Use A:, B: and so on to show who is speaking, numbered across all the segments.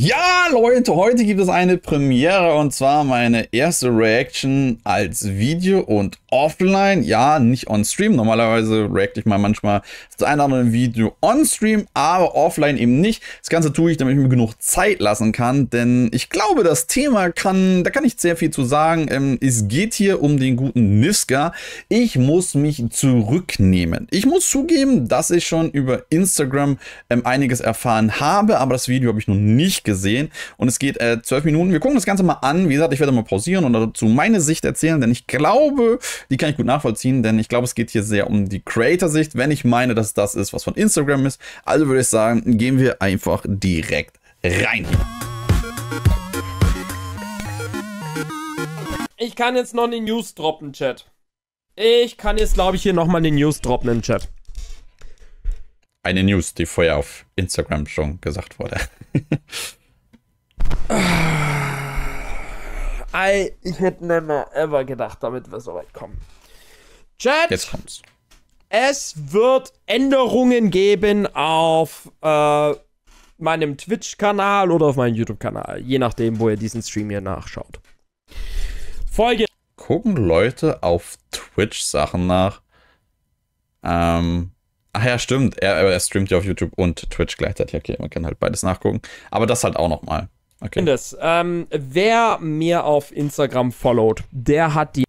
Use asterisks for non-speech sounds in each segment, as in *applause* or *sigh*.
A: Ja, Leute, heute gibt es eine Premiere und zwar meine erste Reaction als Video und offline, ja, nicht on stream. Normalerweise reacte ich mal manchmal zu einem anderen Video on stream, aber offline eben nicht. Das Ganze tue ich, damit ich mir genug Zeit lassen kann, denn ich glaube, das Thema kann, da kann ich sehr viel zu sagen. Ähm, es geht hier um den guten Niska. Ich muss mich zurücknehmen. Ich muss zugeben, dass ich schon über Instagram ähm, einiges erfahren habe, aber das Video habe ich noch nicht gesehen und es geht äh, Minuten. Wir gucken das Ganze mal an. Wie gesagt, ich werde mal pausieren und dazu meine Sicht erzählen, denn ich glaube, die kann ich gut nachvollziehen, denn ich glaube, es geht hier sehr um die Creator-Sicht, wenn ich meine, dass das ist, was von Instagram ist. Also würde ich sagen, gehen wir einfach direkt rein.
B: Ich kann jetzt noch eine News droppen, Chat. Ich kann jetzt, glaube ich, hier nochmal eine News droppen im Chat.
A: Eine News, die vorher auf Instagram schon gesagt wurde.
B: ah. *laughs* I, ich hätte never ever gedacht, damit wir so weit kommen. Chat. Jetzt kommt's. Es wird Änderungen geben auf äh, meinem Twitch-Kanal oder auf meinem YouTube-Kanal. Je nachdem, wo ihr diesen Stream hier nachschaut. Folge.
A: Gucken Leute auf Twitch Sachen nach? Ähm. Ach ja, stimmt. Er, er streamt ja auf YouTube und Twitch gleichzeitig. Okay, man kann halt beides nachgucken. Aber das halt auch nochmal.
B: Okay. Endes, ähm, wer mir auf Instagram followt, der hat die.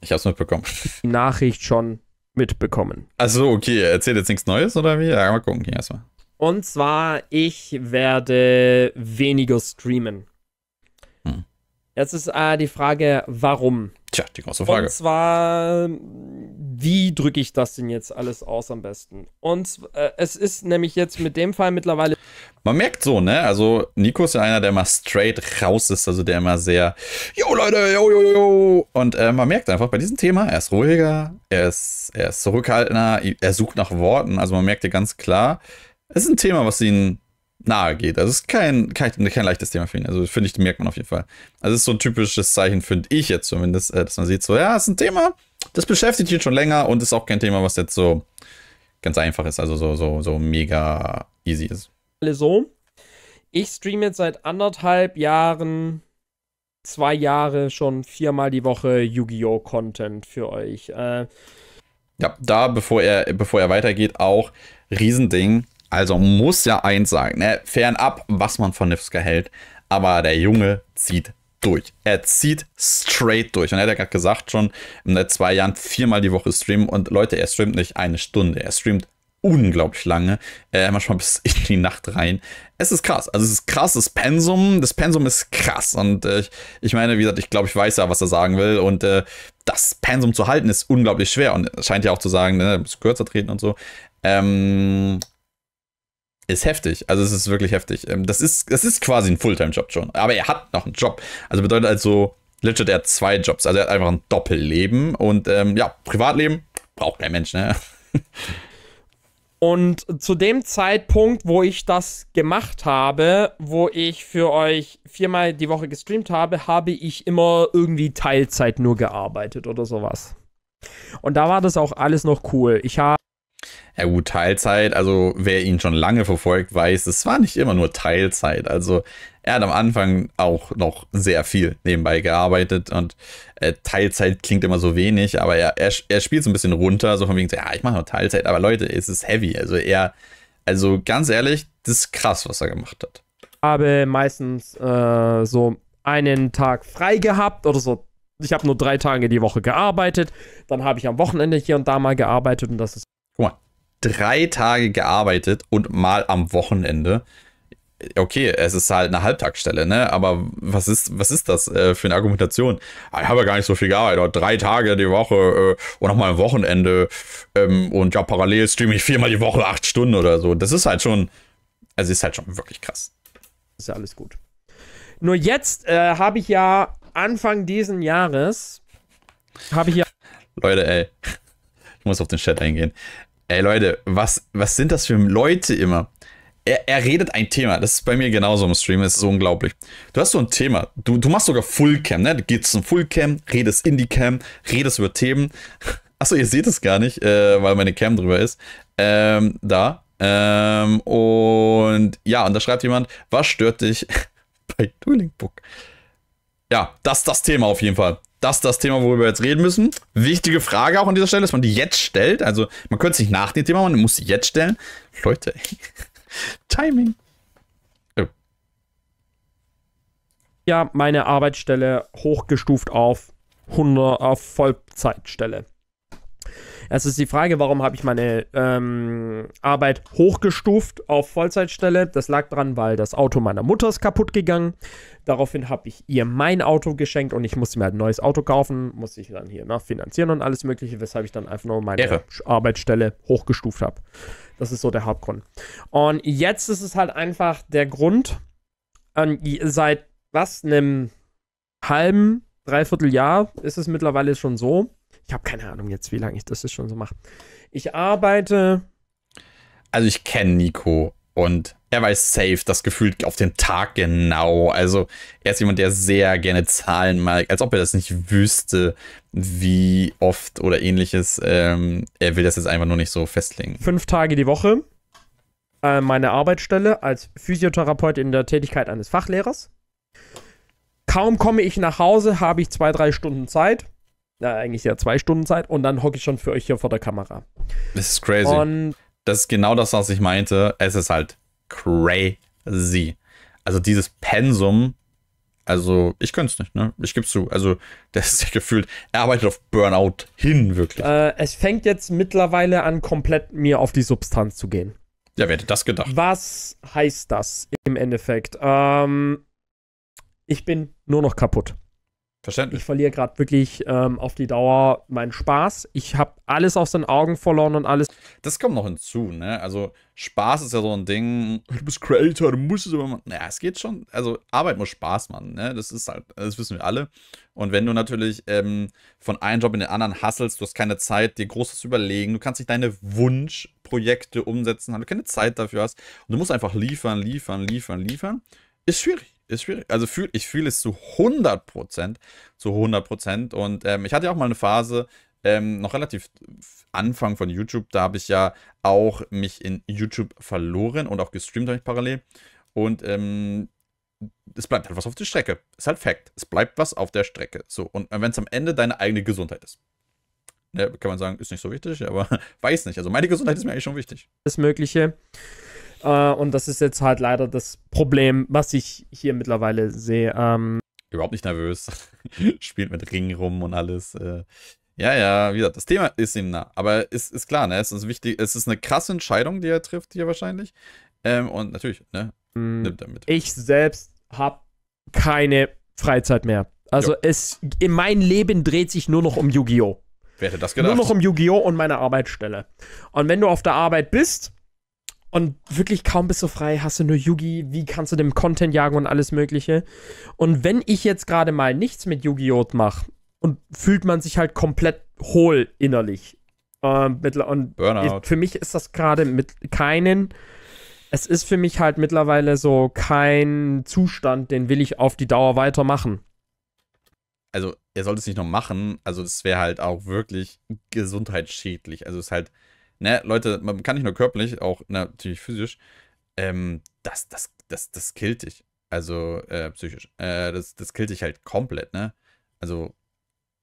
B: Ich hab's mitbekommen. Nachricht schon mitbekommen.
A: Also okay, erzählt jetzt nichts Neues oder wie? Ja, mal gucken, hier erstmal.
B: Und zwar, ich werde weniger streamen. Hm. Jetzt ist äh, die Frage, warum? Tja, die große Frage. Und zwar, wie drücke ich das denn jetzt alles aus am besten? Und äh, es ist nämlich jetzt mit dem Fall mittlerweile.
A: Man merkt so, ne? Also, Nico ist ja einer, der immer straight raus ist, also der immer sehr, jo
B: Leute, yo, yo, yo.
A: Und äh, man merkt einfach bei diesem Thema, er ist ruhiger, er ist, er ist zurückhaltender, er sucht nach Worten. Also, man merkt ja ganz klar, es ist ein Thema, was ihn nahe geht. Das also ist kein, kein, kein leichtes Thema für ihn. Also finde ich, merkt man auf jeden Fall. Also es ist so ein typisches Zeichen, finde ich jetzt zumindest, äh, dass man sieht, so, ja, ist ein Thema, das beschäftigt ihn schon länger und ist auch kein Thema, was jetzt so ganz einfach ist, also so, so, so mega easy ist.
B: So, ich streame jetzt seit anderthalb Jahren, zwei Jahre schon viermal die Woche Yu-Gi-Oh! Content für euch. Äh,
A: ja, da, bevor er, bevor er weitergeht, auch Riesending also muss ja eins sagen, ne? fernab, was man von Nifska hält, aber der Junge zieht durch. Er zieht straight durch. Und er hat ja gerade gesagt, schon in den zwei Jahren viermal die Woche streamen. Und Leute, er streamt nicht eine Stunde, er streamt unglaublich lange, äh, manchmal bis in die Nacht rein. Es ist krass. Also es ist krass, das Pensum, das Pensum ist krass. Und äh, ich meine, wie gesagt, ich glaube, ich weiß ja, was er sagen will. Und äh, das Pensum zu halten ist unglaublich schwer. Und es scheint ja auch zu sagen, ne, muss kürzer treten und so. Ähm, ist heftig. Also es ist wirklich heftig. Ähm, das ist, das ist quasi ein Fulltime-Job schon. Aber er hat noch einen Job. Also bedeutet also, legit, er hat zwei Jobs. Also er hat einfach ein Doppelleben und ähm, ja, Privatleben braucht kein Mensch, ne? *laughs*
B: Und zu dem Zeitpunkt, wo ich das gemacht habe, wo ich für euch viermal die Woche gestreamt habe, habe ich immer irgendwie Teilzeit nur gearbeitet oder sowas. Und da war das auch alles noch cool. Ich habe
A: ja gut, Teilzeit, also wer ihn schon lange verfolgt, weiß, es war nicht immer nur Teilzeit. Also er hat am Anfang auch noch sehr viel nebenbei gearbeitet und äh, Teilzeit klingt immer so wenig, aber er, er, er spielt so ein bisschen runter, so von wegen, so, ja, ich mache noch Teilzeit, aber Leute, es ist heavy. Also er, also ganz ehrlich, das ist krass, was er gemacht hat.
B: Habe meistens äh, so einen Tag frei gehabt oder so ich habe nur drei Tage die Woche gearbeitet. Dann habe ich am Wochenende hier und da mal gearbeitet und das ist. Guck mal,
A: drei Tage gearbeitet und mal am Wochenende. Okay, es ist halt eine Halbtagsstelle, ne? Aber was ist, was ist das äh, für eine Argumentation? Ah, ich habe ja gar nicht so viel gearbeitet, drei Tage die Woche äh, und nochmal am Wochenende ähm, und ja, parallel streame ich viermal die Woche acht Stunden oder so. Das ist halt schon, also ist halt schon wirklich krass.
B: Ist ja alles gut. Nur jetzt äh, habe ich ja Anfang diesen Jahres, habe ich ja.
A: Leute, ey. Ich muss auf den Chat eingehen. Ey Leute, was, was sind das für Leute immer? Er, er redet ein Thema. Das ist bei mir genauso im Stream. Das ist unglaublich. Du hast so ein Thema. Du, du machst sogar Fullcam, ne? Du gehst zum Fullcam, redest in die Cam, redest über Themen. *laughs* Achso, ihr seht es gar nicht, äh, weil meine Cam drüber ist. Ähm, da. Ähm, und ja, und da schreibt jemand, was stört dich *laughs* bei Dueling Book? Ja, das ist das Thema auf jeden Fall das ist das Thema, worüber wir jetzt reden müssen. Wichtige Frage auch an dieser Stelle, dass man die jetzt stellt. Also man könnte es nicht nach dem Thema, man muss sie jetzt stellen. Leute, *laughs* Timing. Oh.
B: Ja, meine Arbeitsstelle hochgestuft auf 100 auf Vollzeitstelle. Es ist die Frage, warum habe ich meine ähm, Arbeit hochgestuft auf Vollzeitstelle? Das lag dran, weil das Auto meiner Mutter ist kaputt gegangen. Daraufhin habe ich ihr mein Auto geschenkt und ich musste mir halt ein neues Auto kaufen, musste ich dann hier nachfinanzieren ne, und alles Mögliche, weshalb ich dann einfach nur meine ja. Arbeitsstelle hochgestuft habe. Das ist so der Hauptgrund. Und jetzt ist es halt einfach der Grund, ähm, seit was, einem halben, dreiviertel Jahr ist es mittlerweile schon so, ich habe keine Ahnung jetzt, wie lange ich das jetzt schon so mache. Ich arbeite.
A: Also ich kenne Nico und er weiß safe, das gefühlt auf den Tag genau. Also er ist jemand, der sehr gerne Zahlen mag, als ob er das nicht wüsste, wie oft oder ähnliches. Ähm, er will das jetzt einfach nur nicht so festlegen.
B: Fünf Tage die Woche äh, meine Arbeitsstelle als Physiotherapeut in der Tätigkeit eines Fachlehrers. Kaum komme ich nach Hause, habe ich zwei, drei Stunden Zeit na, äh, eigentlich ja zwei Stunden Zeit und dann hocke ich schon für euch hier vor der Kamera.
A: Das ist crazy. Und das ist genau das, was ich meinte. Es ist halt crazy. Also dieses Pensum, also ich könnte es nicht, ne? Ich gebe zu. Also das ist ja *laughs* gefühlt, er arbeitet auf Burnout hin, wirklich.
B: Äh, es fängt jetzt mittlerweile an, komplett mir auf die Substanz zu gehen. Ja, wer hätte das gedacht? Was heißt das im Endeffekt? Ähm, ich bin nur noch kaputt. Verständlich. Ich verliere gerade wirklich ähm, auf die Dauer meinen Spaß. Ich habe alles aus den Augen verloren und alles. Das kommt noch
A: hinzu, ne? Also, Spaß ist ja so ein Ding. Du bist Creator, du musst es immer machen. Naja, es geht schon. Also, Arbeit muss Spaß machen, ne? Das ist halt, das wissen wir alle. Und wenn du natürlich ähm, von einem Job in den anderen hasselst, du hast keine Zeit, dir Großes zu überlegen, du kannst nicht deine Wunschprojekte umsetzen, weil du keine Zeit dafür hast. Und du musst einfach liefern, liefern, liefern, liefern. Ist schwierig ist schwierig. Also fühl, ich fühle es zu 100 Prozent, zu 100 Prozent. Und ähm, ich hatte ja auch mal eine Phase, ähm, noch relativ Anfang von YouTube, da habe ich ja auch mich in YouTube verloren und auch gestreamt habe ich parallel. Und ähm, es bleibt halt was auf der Strecke. Ist halt Fact. Es bleibt was auf der Strecke. So, und wenn es am Ende deine eigene Gesundheit ist. Ja, ne, kann man sagen, ist nicht so wichtig, aber *laughs* weiß nicht. Also meine Gesundheit ist mir eigentlich
B: schon wichtig. Das Mögliche. Äh, und das ist jetzt halt leider das Problem, was ich hier mittlerweile sehe. Ähm, Überhaupt
A: nicht nervös. *laughs* Spielt mit Ringen rum und alles. Äh. Ja, ja, wie gesagt, das Thema ist ihm nah. Aber es ist, ist klar, ne? Es ist wichtig, es ist eine krasse Entscheidung, die er trifft hier wahrscheinlich. Ähm, und natürlich, ne? Mm, nimmt er mit. Ich selbst
B: habe keine Freizeit mehr. Also jo. es, in mein Leben dreht sich nur noch um Yu-Gi-Oh!
A: Wer hätte das gedacht? Nur noch um
B: Yu-Gi-Oh! und meine Arbeitsstelle. Und wenn du auf der Arbeit bist, und wirklich kaum bist du frei, hast du nur Yugi, wie kannst du dem Content jagen und alles Mögliche. Und wenn ich jetzt gerade mal nichts mit Yu-Gi-Oh! mache und fühlt man sich halt komplett hohl innerlich. Ähm, und Burnout. für mich ist das gerade mit keinen. Es ist für mich halt mittlerweile so kein Zustand, den will ich auf die Dauer weitermachen.
A: Also, er sollte es nicht noch machen, also es wäre halt auch wirklich gesundheitsschädlich. Also es ist halt ne, Leute, man kann nicht nur körperlich, auch natürlich physisch, ähm, das, das, das, das killt dich. Also äh, psychisch. Äh, das, das killt dich halt komplett, ne? Also,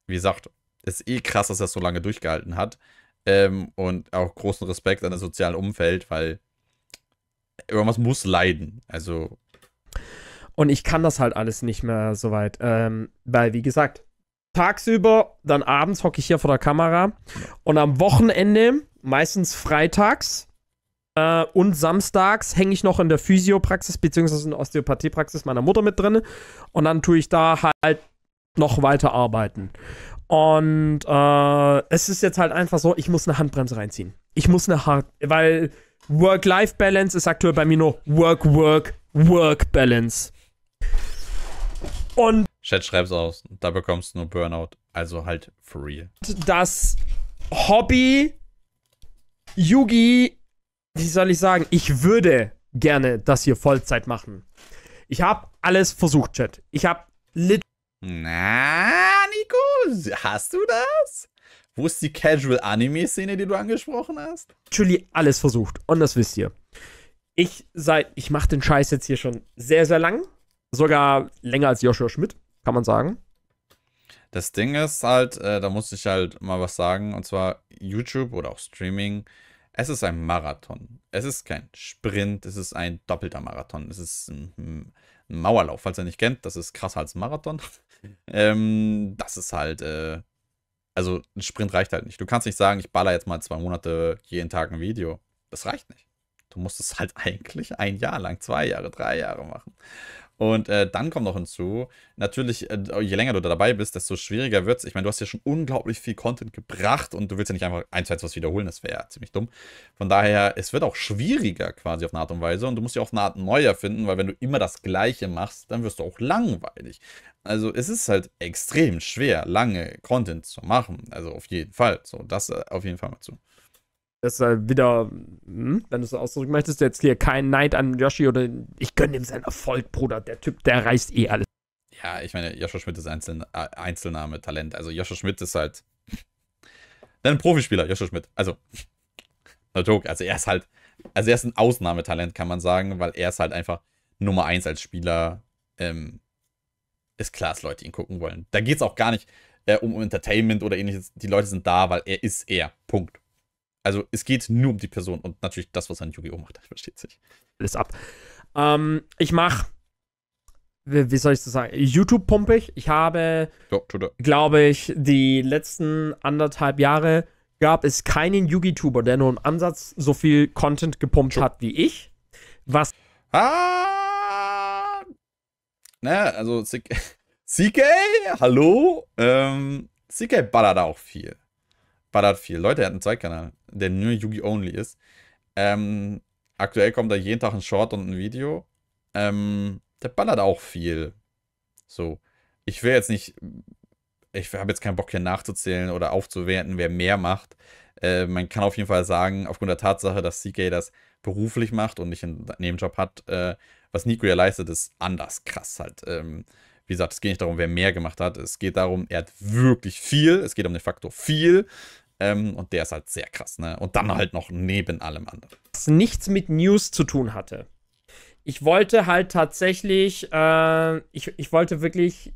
A: wie gesagt, ist eh krass, dass das so lange durchgehalten hat. Ähm, und auch großen Respekt an das soziale Umfeld, weil irgendwas muss leiden. Also.
B: Und ich kann das halt alles nicht mehr so weit. Ähm, weil, wie gesagt, tagsüber, dann abends hocke ich hier vor der Kamera genau. und am Wochenende meistens freitags äh, und samstags hänge ich noch in der Physiopraxis bzw. in der Osteopathiepraxis meiner Mutter mit drin und dann tue ich da halt noch weiter arbeiten. Und äh, es ist jetzt halt einfach so, ich muss eine Handbremse reinziehen. Ich muss eine Hard, weil Work-Life-Balance ist aktuell bei mir nur Work-Work-Work-Balance. Und
A: Chat schreib's aus, da bekommst du nur Burnout, also halt
B: for real. Das Hobby Yugi, wie soll ich sagen, ich würde gerne das hier Vollzeit machen. Ich habe alles versucht, Chat. Ich habe lit. Na, Nico, hast du das? Wo ist die Casual-Anime-Szene, die du angesprochen hast? Actually alles versucht und das wisst ihr. Ich seit, ich mache den Scheiß jetzt hier schon sehr, sehr lang. Sogar länger als Joshua Schmidt, kann man sagen.
A: Das Ding ist halt, äh, da muss ich halt mal was sagen, und zwar YouTube oder auch Streaming es ist ein Marathon. Es ist kein Sprint, es ist ein doppelter Marathon. Es ist ein, hm, ein Mauerlauf, falls ihr nicht kennt. Das ist krasser als ein Marathon. *laughs* ähm, das ist halt, äh, also ein Sprint reicht halt nicht. Du kannst nicht sagen, ich baller jetzt mal zwei Monate jeden Tag ein Video. Das reicht nicht. Du musst es halt *laughs* eigentlich ein Jahr lang, zwei Jahre, drei Jahre machen. Und äh, dann kommt noch hinzu, natürlich, äh, je länger du da dabei bist, desto schwieriger wird es. Ich meine, du hast ja schon unglaublich viel Content gebracht und du willst ja nicht einfach eins zwei, eins was wiederholen, das wäre ja ziemlich dumm. Von daher, es wird auch schwieriger quasi auf eine Art und Weise und du musst ja auch eine Art neuer finden, weil wenn du immer das Gleiche machst, dann wirst du auch langweilig. Also es ist halt extrem schwer, lange Content zu machen. Also auf jeden Fall. So, das äh, auf jeden Fall mal zu.
B: Das ist halt wieder, hm, wenn du es ausdrücken möchtest, jetzt hier kein Neid an Joshi oder ich gönne ihm seinen Erfolg, Bruder. Der Typ, der reißt eh alles.
A: Ja, ich meine, Joshua Schmidt ist Einzel äh, Einzelname, Talent. Also Joshua Schmidt ist halt *laughs* ein Profispieler, Joshua Schmidt. Also, *laughs* no joke. Also er ist halt, also er ist ein Ausnahmetalent, kann man sagen, weil er ist halt einfach Nummer eins als Spieler. Ähm, ist klar, dass Leute ihn gucken wollen. Da geht es auch gar nicht äh, um Entertainment oder ähnliches. Die Leute sind da, weil er ist er. Punkt. Also es geht nur um die Person und
B: natürlich das, was ein Yu-Gi-Oh! macht, das *laughs* versteht sich. Alles ab. Ähm, ich mache, wie, wie, soll ich das sagen, YouTube pumpig. Ich habe, ja, glaube ich, die letzten anderthalb Jahre gab es keinen yu gi tuber der nur im Ansatz so viel Content gepumpt sure. hat wie ich. Was. Ah!
A: Naja, also CK, *laughs* hallo? Ähm, CK ballert auch viel ballert viel. Leute, er hat einen Zweitkanal, der nur Yugi Only ist. Ähm, aktuell kommt da jeden Tag ein Short und ein Video. Ähm, der ballert auch viel. So. Ich will jetzt nicht. Ich habe jetzt keinen Bock hier nachzuzählen oder aufzuwerten, wer mehr macht. Äh, man kann auf jeden Fall sagen, aufgrund der Tatsache, dass CK das beruflich macht und nicht einen Nebenjob hat, äh, was Nico ja leistet, ist anders krass halt. Ähm, wie gesagt, es geht nicht darum, wer mehr gemacht hat. Es geht darum, er hat wirklich viel. Es geht um den Faktor viel. Ähm, und der ist halt sehr krass, ne? Und dann halt noch neben allem
B: anderen. Was nichts mit News zu tun hatte. Ich wollte halt tatsächlich, äh, ich, ich wollte wirklich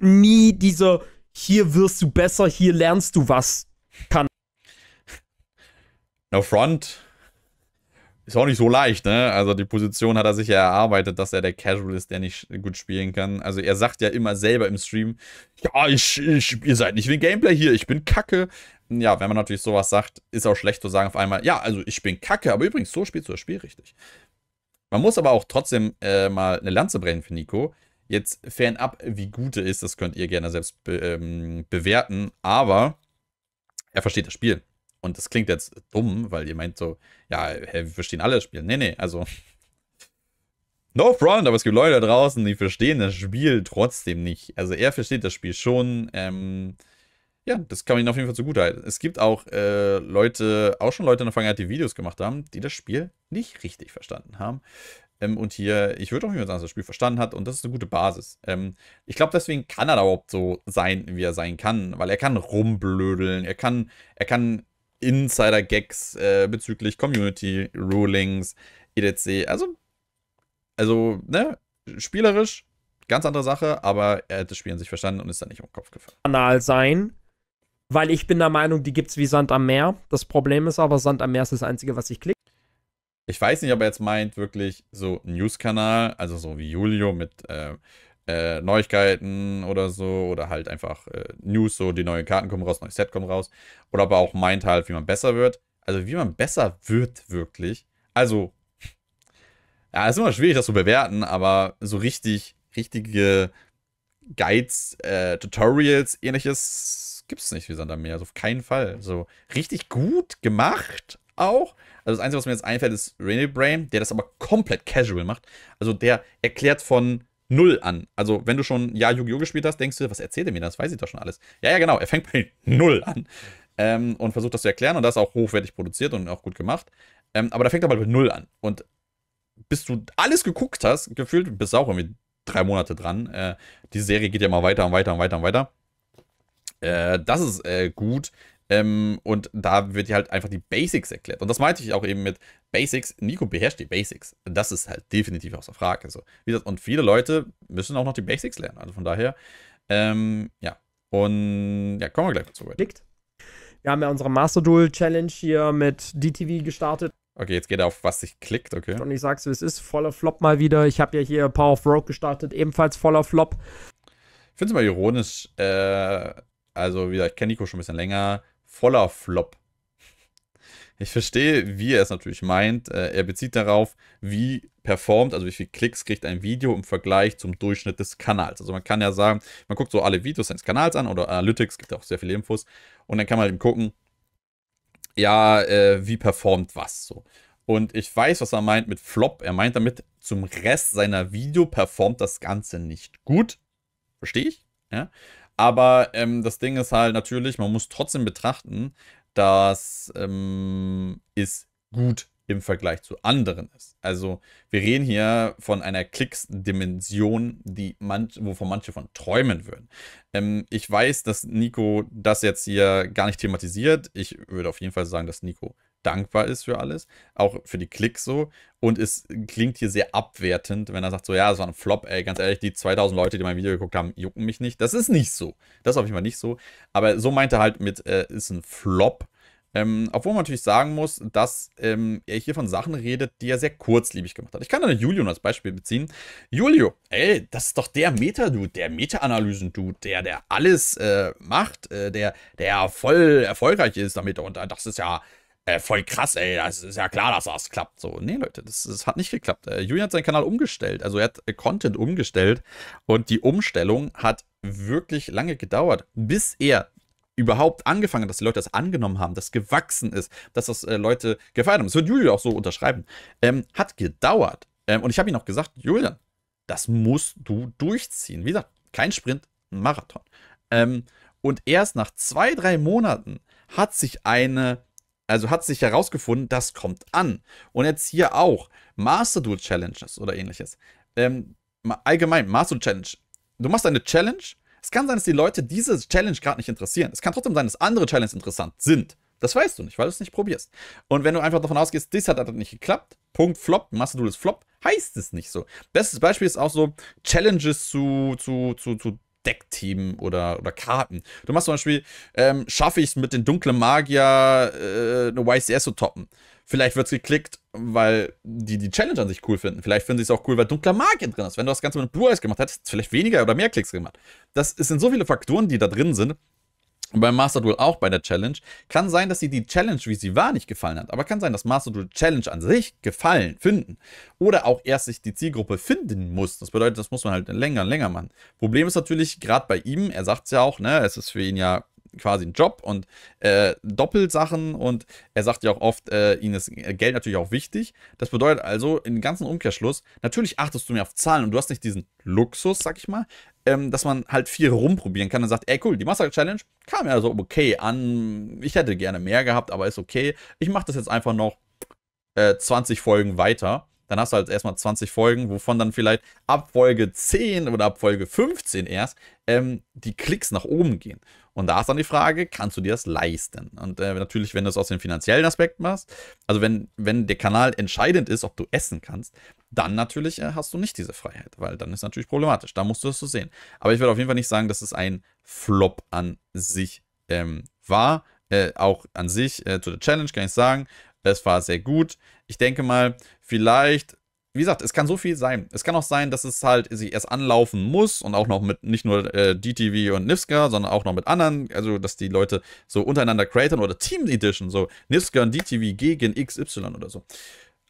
B: nie diese, hier wirst du besser, hier lernst du was, kann.
A: No front, ist auch nicht so leicht, ne? Also die Position hat er sich ja erarbeitet, dass er der Casual ist, der nicht gut spielen kann. Also er sagt ja immer selber im Stream, ja, ich, ich, ihr seid nicht wie ein Gameplay hier, ich bin Kacke. Ja, wenn man natürlich sowas sagt, ist auch schlecht zu sagen auf einmal, ja, also ich bin Kacke, aber übrigens, so spielst du das Spiel richtig. Man muss aber auch trotzdem äh, mal eine Lanze brennen für Nico. Jetzt fernab, wie gut er ist, das könnt ihr gerne selbst be ähm, bewerten, aber er versteht das Spiel. Und das klingt jetzt dumm, weil ihr meint so, ja, hey, wir verstehen alle das Spiel. Nee, nee, also. *laughs* No front, aber es gibt Leute da draußen, die verstehen das Spiel trotzdem nicht. Also er versteht das Spiel schon. Ähm, ja, das kann man ihnen auf jeden Fall zugutehalten. Es gibt auch äh, Leute, auch schon Leute in der Vergangenheit, die Videos gemacht haben, die das Spiel nicht richtig verstanden haben. Ähm, und hier, ich würde auch nicht mehr sagen, dass das Spiel verstanden hat und das ist eine gute Basis. Ähm, ich glaube, deswegen kann er da überhaupt so sein, wie er sein kann, weil er kann rumblödeln, er kann, er kann Insider-Gags äh, bezüglich Community-Rulings, etc. Also, also, ne,
B: spielerisch, ganz andere Sache, aber er hat das Spiel an sich verstanden und ist da nicht um den Kopf gefallen. Kanal sein, weil ich bin der Meinung, die gibt's wie Sand am Meer. Das Problem ist aber, Sand am Meer ist das Einzige, was ich klicke.
A: Ich weiß nicht, ob er jetzt meint, wirklich so News-Kanal, also so wie Julio mit äh, äh, Neuigkeiten oder so oder halt einfach äh, News, so die neuen Karten kommen raus, neues Set kommen raus. Oder aber auch meint halt, wie man besser wird. Also wie man besser wird wirklich. Also, ja, ist immer schwierig, das zu bewerten, aber so richtig, richtige Guides, äh, Tutorials, ähnliches gibt es nicht wie Sand am Also auf keinen Fall. So richtig gut gemacht auch. Also das Einzige, was mir jetzt einfällt, ist Rainy Brain, der das aber komplett casual macht. Also der erklärt von Null an. Also, wenn du schon ein Jahr Yu-Gi-Oh! gespielt hast, denkst du, was erzählt er mir? Das weiß ich doch schon alles. Ja, ja, genau. Er fängt bei *laughs* Null an ähm, und versucht das zu erklären. Und das auch hochwertig produziert und auch gut gemacht. Ähm, aber da fängt er mal bei Null an. Und bis du alles geguckt hast, gefühlt, bist du auch irgendwie drei Monate dran. Äh, die Serie geht ja mal weiter und weiter und weiter und weiter. Äh, das ist äh, gut. Ähm, und da wird dir halt einfach die Basics erklärt. Und das meinte ich auch eben mit Basics. Nico beherrscht die Basics. Das ist halt definitiv außer Frage. Also, und viele Leute müssen auch noch die Basics lernen. Also von daher, ähm, ja. Und
B: ja, kommen wir gleich dazu. Klickt. Wir haben ja unsere Master Duel Challenge hier mit DTV gestartet.
A: Okay, jetzt geht er auf, was sich klickt, okay.
B: Und ich sag's, es ist, voller Flop mal wieder. Ich habe ja hier Power of Rogue gestartet, ebenfalls voller Flop. Ich find's immer
A: ironisch, äh, also wie gesagt, ich kenne Nico schon ein bisschen länger, voller Flop. Ich verstehe, wie er es natürlich meint. Äh, er bezieht darauf, wie performt, also wie viele Klicks kriegt ein Video im Vergleich zum Durchschnitt des Kanals. Also man kann ja sagen, man guckt so alle Videos seines Kanals an oder Analytics, gibt auch sehr viele Infos. Und dann kann man eben gucken, ja, äh, wie performt was so. Und ich weiß, was er meint mit Flop. Er meint damit, zum Rest seiner Video performt das Ganze nicht gut. Verstehe ich. Ja? Aber ähm, das Ding ist halt natürlich, man muss trotzdem betrachten, dass ähm, es gut im Vergleich zu anderen ist. Also wir reden hier von einer Klicks-Dimension, manch, wovon manche von träumen würden. Ähm, ich weiß, dass Nico das jetzt hier gar nicht thematisiert. Ich würde auf jeden Fall sagen, dass Nico dankbar ist für alles, auch für die Klicks so. Und es klingt hier sehr abwertend, wenn er sagt so, ja, das war ein Flop, ey, ganz ehrlich, die 2000 Leute, die mein Video geguckt haben, jucken mich nicht. Das ist nicht so. Das ist auf jeden Fall nicht so. Aber so meint er halt mit, äh, ist ein Flop. Ähm, obwohl man natürlich sagen muss, dass ähm, er hier von Sachen redet, die er sehr kurzlebig gemacht hat. Ich kann da Julio als Beispiel beziehen. Julio, ey, das ist doch der Meta-Dude, der Meta-Analysen-Dude, der, der alles äh, macht, äh, der, der voll erfolgreich ist damit. Und äh, das ist ja, äh, voll krass, ey, das also, ist ja klar, dass das klappt. So, nee, Leute, das, das hat nicht geklappt. Äh, Julian hat seinen Kanal umgestellt, also er hat äh, Content umgestellt und die Umstellung hat wirklich lange gedauert, bis er überhaupt angefangen hat, dass die Leute das angenommen haben, dass gewachsen ist, dass das äh, Leute gefeiert haben. Das wird Julian auch so unterschreiben. Ähm, hat gedauert. Ähm, und ich habe ihm auch gesagt, Julian, das musst du durchziehen. Wie gesagt, kein Sprint, ein Marathon. Ähm, und erst nach zwei, drei Monaten hat sich eine also hat sich herausgefunden, das kommt an. Und jetzt hier auch Master Duel Challenges oder ähnliches. Ähm, allgemein, Master Challenge. Du machst eine Challenge. Es kann sein, dass die Leute diese Challenge gerade nicht interessieren. Es kann trotzdem sein, dass andere Challenges interessant sind. Das weißt du nicht, weil du es nicht probierst. Und wenn du einfach davon ausgehst, das hat nicht geklappt, Punkt, Flop, Master Duel ist Flop, heißt es nicht so. Bestes Beispiel ist auch so Challenges zu, zu, zu, zu Deckteam oder, oder Karten. Du machst zum Beispiel, ähm, schaffe ich es mit den dunklen Magier äh, eine YCS zu toppen. Vielleicht wird es geklickt, weil die die Challenge an sich cool finden. Vielleicht finden sie es auch cool, weil dunkler Magier drin ist. Wenn du das Ganze mit Blue Eyes gemacht hättest, vielleicht weniger oder mehr Klicks gemacht. Das sind so viele Faktoren, die da drin sind, und beim Master Duel auch bei der Challenge. Kann sein, dass sie die Challenge, wie sie war, nicht gefallen hat, aber kann sein, dass Master Duel Challenge an sich gefallen, finden oder auch erst sich die Zielgruppe finden muss. Das bedeutet, das muss man halt länger und länger machen. Problem ist natürlich, gerade bei ihm, er sagt es ja auch, ne, es ist für ihn ja quasi einen Job und äh, Doppelsachen und er sagt ja auch oft, äh, ihnen ist Geld natürlich auch wichtig. Das bedeutet also, im ganzen Umkehrschluss, natürlich achtest du mehr auf Zahlen und du hast nicht diesen Luxus, sag ich mal, ähm, dass man halt viel rumprobieren kann und sagt, ey cool, die Master Challenge kam ja so okay an, ich hätte gerne mehr gehabt, aber ist okay. Ich mache das jetzt einfach noch äh, 20 Folgen weiter dann hast du halt erstmal 20 Folgen, wovon dann vielleicht ab Folge 10 oder ab Folge 15 erst ähm, die Klicks nach oben gehen. Und da ist dann die Frage, kannst du dir das leisten? Und äh, natürlich, wenn du es aus dem finanziellen Aspekt machst, also wenn, wenn der Kanal entscheidend ist, ob du essen kannst, dann natürlich äh, hast du nicht diese Freiheit, weil dann ist natürlich problematisch. Da musst du das so sehen. Aber ich würde auf jeden Fall nicht sagen, dass es ein Flop an sich ähm, war. Äh, auch an sich äh, zu der Challenge kann ich sagen, es war sehr gut. Ich denke mal, vielleicht wie gesagt, es kann so viel sein. Es kann auch sein, dass es halt sich erst anlaufen muss und auch noch mit nicht nur äh, DTV und Nivska, sondern auch noch mit anderen, also dass die Leute so untereinander createn oder Team Edition, so Nivska und DTV gegen XY oder so.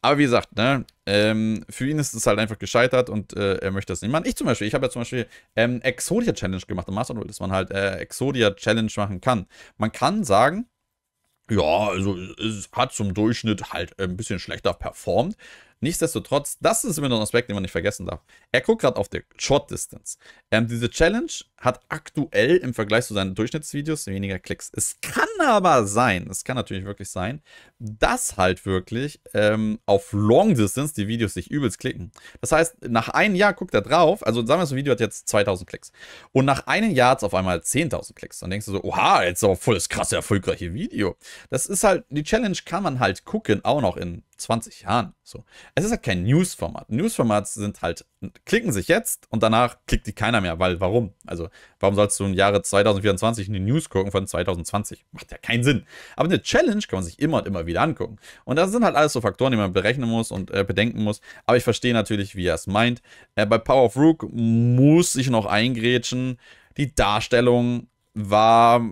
A: Aber wie gesagt, ne, ähm, für ihn ist es halt einfach gescheitert und äh, er möchte das nicht machen. Ich zum Beispiel, ich habe ja zum Beispiel ähm, Exodia Challenge gemacht im Master Duel, dass man halt äh, Exodia Challenge machen kann. Man kann sagen, ja, also es hat zum Durchschnitt halt ein bisschen schlechter performt. Nichtsdestotrotz, das ist immer noch ein Aspekt, den man nicht vergessen darf. Er guckt gerade auf der Short Distance. Ähm, diese Challenge hat aktuell im Vergleich zu seinen Durchschnittsvideos weniger Klicks. Es kann aber sein, es kann natürlich wirklich sein, dass halt wirklich ähm, auf Long Distance die Videos sich übelst klicken. Das heißt, nach einem Jahr guckt er drauf, also sagen wir, so ein Video hat jetzt 2000 Klicks. Und nach einem Jahr hat es auf einmal 10.000 Klicks. Dann denkst du so, oha, jetzt ist aber voll das krasse, erfolgreiche Video. Das ist halt, die Challenge kann man halt gucken, auch noch in 20 Jahren. So. Es ist halt kein Newsformat. Newsformats sind halt, klicken sich jetzt und danach klickt die keiner mehr, weil warum? Also, warum sollst du im Jahre 2024 in die News gucken von 2020? Macht ja keinen Sinn. Aber eine Challenge kann man sich immer und immer wieder angucken. Und das sind halt alles so Faktoren, die man berechnen muss und äh, bedenken muss. Aber ich verstehe natürlich, wie er es meint. Äh, bei Power of Rook muss ich noch eingrätschen. Die Darstellung war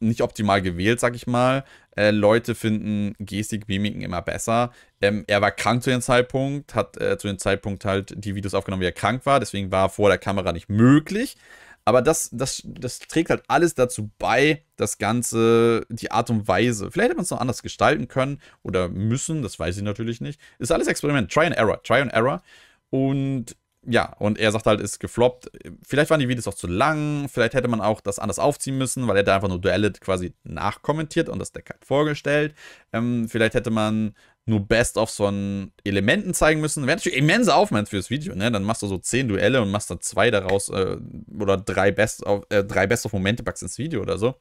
A: nicht optimal gewählt, sag ich mal. Äh, Leute finden Gestik, Mimiken immer besser. Ähm, er war krank zu dem Zeitpunkt, hat äh, zu dem Zeitpunkt halt die Videos aufgenommen, wie er krank war. Deswegen war vor der Kamera nicht möglich. Aber das, das, das trägt halt alles dazu bei, das Ganze, die Art und Weise. Vielleicht hätte man es noch anders gestalten können oder müssen, das weiß ich natürlich nicht. Ist alles Experiment, Try and Error, Try and Error. Und ja, und er sagt halt, ist gefloppt. Vielleicht waren die Videos auch zu lang, vielleicht hätte man auch das anders aufziehen müssen, weil er da einfach nur Duelle quasi nachkommentiert und das Deck halt vorgestellt. Ähm, vielleicht hätte man nur Best-ofs von Elementen zeigen müssen. Wäre natürlich immense Aufwand fürs Video, ne? Dann machst du so zehn Duelle und machst dann zwei daraus äh, oder drei Best-of äh, Best Momente packst ins Video oder so.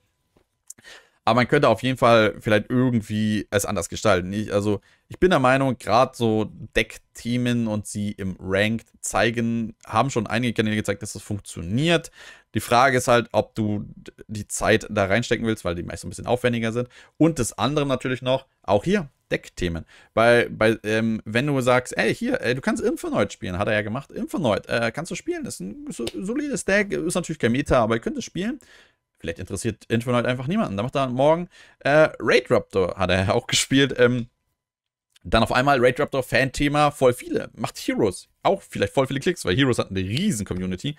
A: Aber man könnte auf jeden Fall vielleicht irgendwie es anders gestalten. Ich, also ich bin der Meinung, gerade so Deck-Themen und sie im Ranked zeigen, haben schon einige Kanäle gezeigt, dass das funktioniert. Die Frage ist halt, ob du die Zeit da reinstecken willst, weil die meist ein bisschen aufwendiger sind. Und das andere natürlich noch, auch hier, Deckthemen. Weil, bei, ähm, wenn du sagst, ey, hier, ey, du kannst Infernoid spielen, hat er ja gemacht, Infernoid, äh, kannst du spielen, Das ist ein solides Deck, ist natürlich kein Meta, aber ihr könnt es spielen. Vielleicht interessiert Intron halt einfach niemanden. Da macht er morgen äh, Raid Raptor, hat er *laughs* auch gespielt. Ähm, dann auf einmal Raid Raptor Fan-Thema, voll viele. Macht Heroes auch vielleicht voll viele Klicks, weil Heroes hat eine riesen Community.